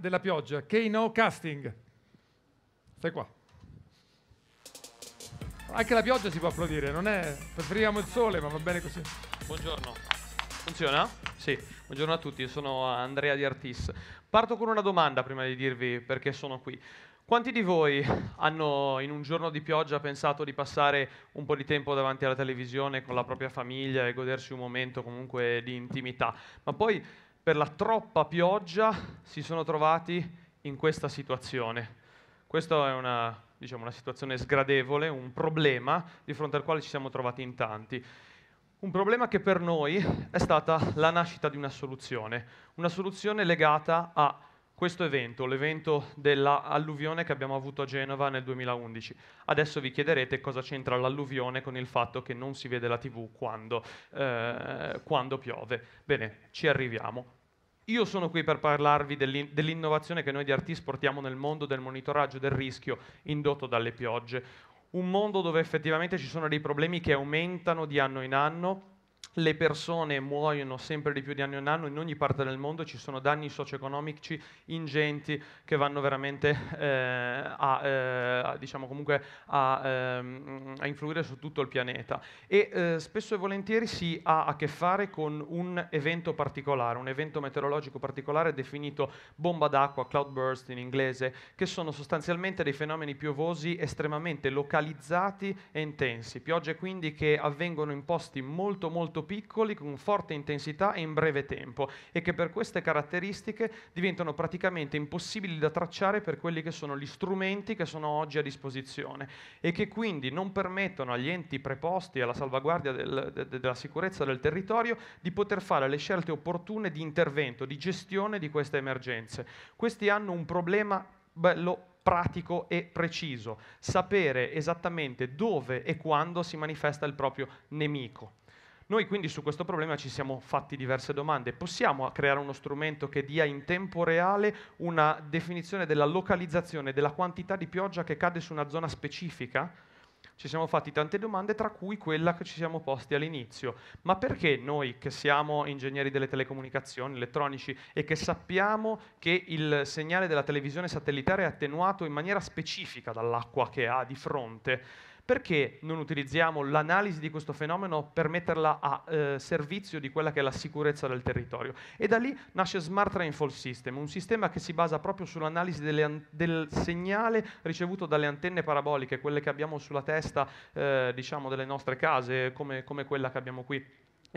della pioggia, K-No Casting. Stai qua. Anche la pioggia si può applaudire, non è... Preferiamo il sole, ma va bene così. Buongiorno. Funziona? Sì. Buongiorno a tutti, sono Andrea Di Artis. Parto con una domanda prima di dirvi perché sono qui. Quanti di voi hanno in un giorno di pioggia pensato di passare un po' di tempo davanti alla televisione con la propria famiglia e godersi un momento comunque di intimità? Ma poi per la troppa pioggia si sono trovati in questa situazione. Questa è una, diciamo, una situazione sgradevole, un problema di fronte al quale ci siamo trovati in tanti. Un problema che per noi è stata la nascita di una soluzione, una soluzione legata a questo evento, l'evento dell'alluvione che abbiamo avuto a Genova nel 2011. Adesso vi chiederete cosa c'entra l'alluvione con il fatto che non si vede la TV quando, eh, quando piove. Bene, ci arriviamo. Io sono qui per parlarvi dell'innovazione che noi di Artis portiamo nel mondo del monitoraggio del rischio indotto dalle piogge. Un mondo dove effettivamente ci sono dei problemi che aumentano di anno in anno le persone muoiono sempre di più di anno in anno, in ogni parte del mondo ci sono danni socio-economici ingenti che vanno veramente eh, a, eh, a, diciamo a, ehm, a, influire su tutto il pianeta. E eh, spesso e volentieri si ha a che fare con un evento particolare, un evento meteorologico particolare definito bomba d'acqua, cloudburst in inglese, che sono sostanzialmente dei fenomeni piovosi estremamente localizzati e intensi, piogge quindi che avvengono in posti molto molto molto piccoli, con forte intensità e in breve tempo e che per queste caratteristiche diventano praticamente impossibili da tracciare per quelli che sono gli strumenti che sono oggi a disposizione e che quindi non permettono agli enti preposti alla salvaguardia del, de, de, della sicurezza del territorio di poter fare le scelte opportune di intervento, di gestione di queste emergenze. Questi hanno un problema bello pratico e preciso, sapere esattamente dove e quando si manifesta il proprio nemico. Noi quindi su questo problema ci siamo fatti diverse domande. Possiamo creare uno strumento che dia in tempo reale una definizione della localizzazione, della quantità di pioggia che cade su una zona specifica? Ci siamo fatti tante domande, tra cui quella che ci siamo posti all'inizio. Ma perché noi che siamo ingegneri delle telecomunicazioni, elettronici e che sappiamo che il segnale della televisione satellitare è attenuato in maniera specifica dall'acqua che ha di fronte, perché non utilizziamo l'analisi di questo fenomeno per metterla a eh, servizio di quella che è la sicurezza del territorio? E da lì nasce Smart Rainfall System, un sistema che si basa proprio sull'analisi delle, del segnale ricevuto dalle antenne paraboliche, quelle che abbiamo sulla testa eh, diciamo, delle nostre case, come, come quella che abbiamo qui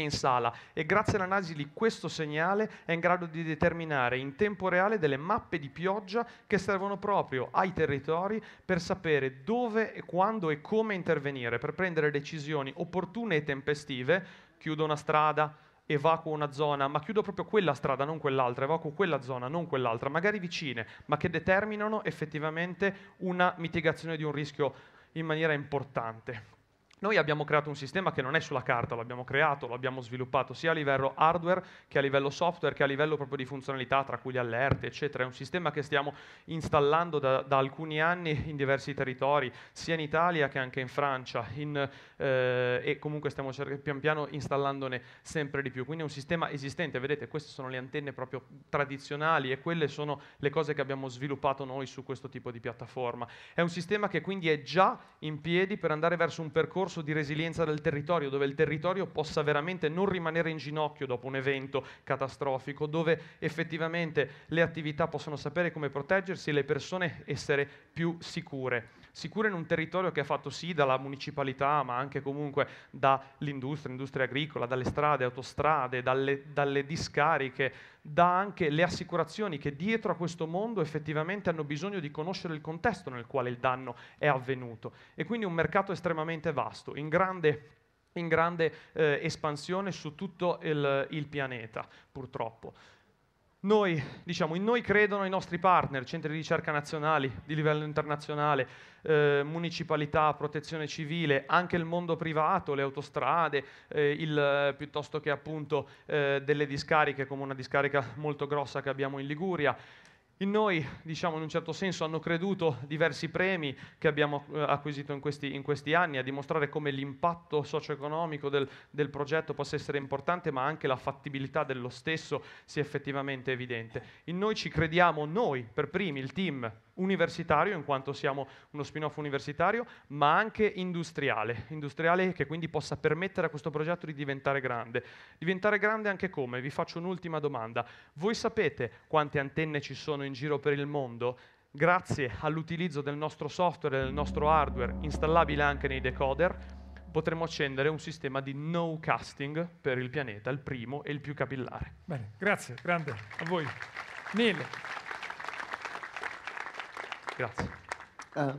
in sala e grazie all'analisi di questo segnale è in grado di determinare in tempo reale delle mappe di pioggia che servono proprio ai territori per sapere dove, quando e come intervenire per prendere decisioni opportune e tempestive, chiudo una strada, evacuo una zona, ma chiudo proprio quella strada, non quell'altra, evacuo quella zona, non quell'altra, magari vicine, ma che determinano effettivamente una mitigazione di un rischio in maniera importante. Noi abbiamo creato un sistema che non è sulla carta, l'abbiamo creato, l'abbiamo sviluppato sia a livello hardware che a livello software che a livello proprio di funzionalità, tra cui le allerte, eccetera. È un sistema che stiamo installando da, da alcuni anni in diversi territori, sia in Italia che anche in Francia, in, eh, e comunque stiamo pian piano installandone sempre di più. Quindi è un sistema esistente, vedete, queste sono le antenne proprio tradizionali e quelle sono le cose che abbiamo sviluppato noi su questo tipo di piattaforma. È un sistema che quindi è già in piedi per andare verso un percorso percorso di resilienza del territorio, dove il territorio possa veramente non rimanere in ginocchio dopo un evento catastrofico, dove effettivamente le attività possono sapere come proteggersi e le persone essere più sicure sicura in un territorio che è fatto sì dalla municipalità, ma anche comunque dall'industria, industria agricola, dalle strade, autostrade, dalle, dalle discariche, da anche le assicurazioni che dietro a questo mondo effettivamente hanno bisogno di conoscere il contesto nel quale il danno è avvenuto. E quindi un mercato estremamente vasto, in grande in grande eh, espansione su tutto il, il pianeta, purtroppo. Noi, diciamo, in noi credono i nostri partner, centri di ricerca nazionali di livello internazionale, eh, municipalità, protezione civile, anche il mondo privato, le autostrade, eh, il, eh, piuttosto che appunto eh, delle discariche, come una discarica molto grossa che abbiamo in Liguria. In noi, diciamo, in un certo senso hanno creduto diversi premi che abbiamo eh, acquisito in questi, in questi anni a dimostrare come l'impatto socio-economico del, del, progetto possa essere importante, ma anche la fattibilità dello stesso sia effettivamente evidente. In noi ci crediamo noi per primi, il team, universitario, in quanto siamo uno spin-off universitario, ma anche industriale, industriale che quindi possa permettere a questo progetto di diventare grande. Diventare grande anche come? Vi faccio un'ultima domanda. Voi sapete quante antenne ci sono in giro per il mondo? Grazie all'utilizzo del nostro software e del nostro hardware, installabile anche nei decoder, potremo accendere un sistema di no casting per il pianeta, il primo e il più capillare. Bene, grazie, grande a voi. Neil. Grazie. Uh,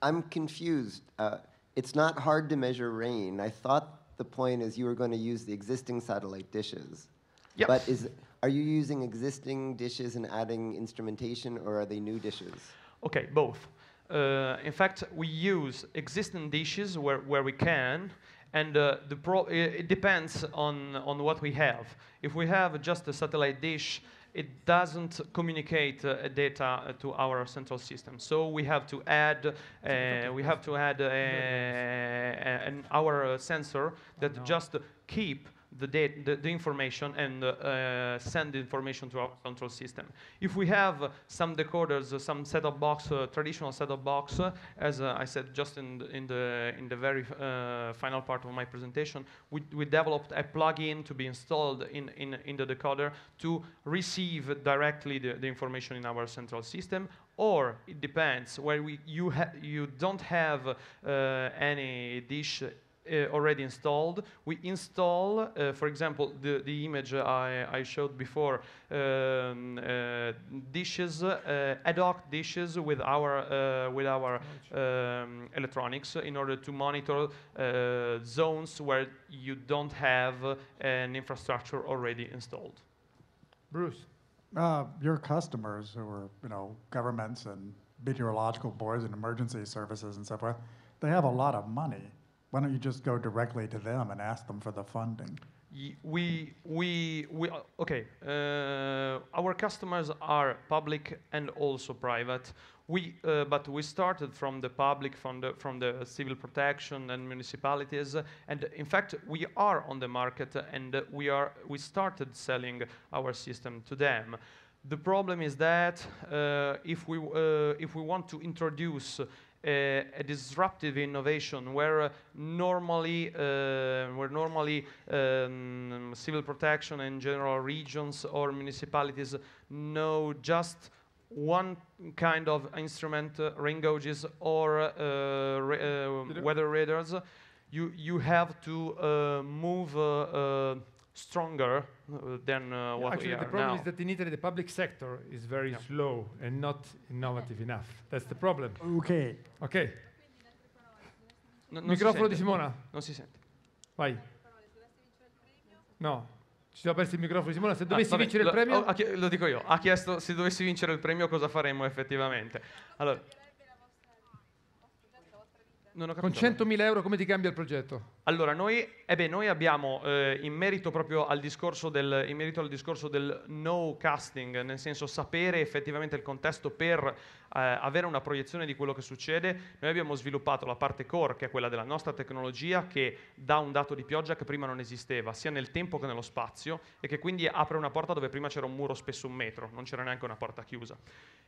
I'm confused. Uh, it's not hard to measure rain. I thought the point is you were going to use the existing satellite dishes. Yep. But is, are you using existing dishes and adding instrumentation, or are they new dishes? Okay, both. Uh, in fact, we use existing dishes where, where we can, and uh, the pro it depends on, on what we have. If we have just a satellite dish it doesn't communicate uh, data uh, to our central system. So we have to add, uh, we have to add uh, an, our uh, sensor that just keep the, data, the, the information and uh, send the information to our control system. If we have some decoders, uh, some set-up box, uh, traditional set-up box, uh, as I said just in the, in the, in the very final part of my presentation, we, we developed a plugin to be installed in, in, in the decoder to receive directly the, the information in our central system or it depends where we you you don't have uh, any dish uh, already installed. We install, uh, for example, the, the image I, I showed before, um, uh, dishes, ad hoc dishes with our, with our um, electronics in order to monitor zones where you don't have an infrastructure already installed. Bruce. Uh, your customers who are, you know, governments and meteorological boards and emergency services and so forth, they have a lot of money. Why don't you just go directly to them and ask them for the funding? We, we, we uh, okay, uh, our customers are public and also private. We, uh, but we started from the public, from the, from the civil protection and municipalities. And in fact, we are on the market and we, are, we started selling our system to them. The problem is that uh, if, we, uh, if we want to introduce uh, a disruptive innovation where uh, normally, uh, where normally um, civil protection and general regions or municipalities know just one kind of instrument, uh, rain gauges or uh, ra uh, weather radars, you, you have to uh, move stronger uh, than uh, what Actually, we are the problem now. is that in Italy the public sector is very yeah. slow and not innovative enough. That's the problem. Ok. Ok. No, non Microfono di Simona. Non si sente. Vai. No. Ci siamo persi il microfono di Simona. Se ah, dovessi ah, vincere lo, il premio... Oh, lo dico io. Ha chiesto se dovessi vincere il premio cosa faremmo effettivamente. Allora... Con 100.000 euro come ti cambia il progetto? Allora, noi, eh beh, noi abbiamo, eh, in merito proprio al discorso, del, al discorso, del, no casting, nel senso sapere effettivamente il contesto per eh, avere una proiezione di quello che succede, noi abbiamo sviluppato la parte core, che è quella della nostra tecnologia, che dà un dato di pioggia che prima non esisteva, sia nel tempo che nello spazio, e che quindi apre una porta dove prima c'era un muro spesso un metro, non c'era neanche una porta chiusa.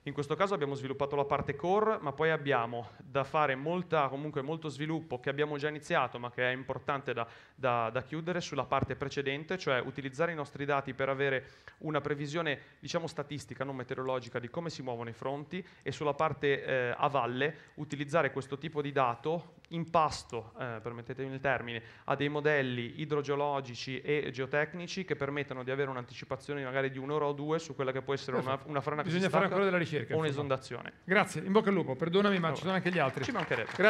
In questo caso abbiamo sviluppato la parte core, ma poi abbiamo da fare molta comunque comunque molto sviluppo che abbiamo già iniziato ma che è importante da, da, da chiudere sulla parte precedente, cioè utilizzare i nostri dati per avere una previsione diciamo statistica, non meteorologica, di come si muovono i fronti e sulla parte eh, a valle utilizzare questo tipo di dato in pasto, eh, permettetemi il termine, a dei modelli idrogeologici e geotecnici che permettano di avere un'anticipazione magari di un'ora o due su quella che può essere una, una frana Bisogna fare ancora della ricerca. O un'esondazione. Grazie, in bocca al lupo, perdonami ma allora. ci sono anche gli altri. Ci mancherebbe. Grazie.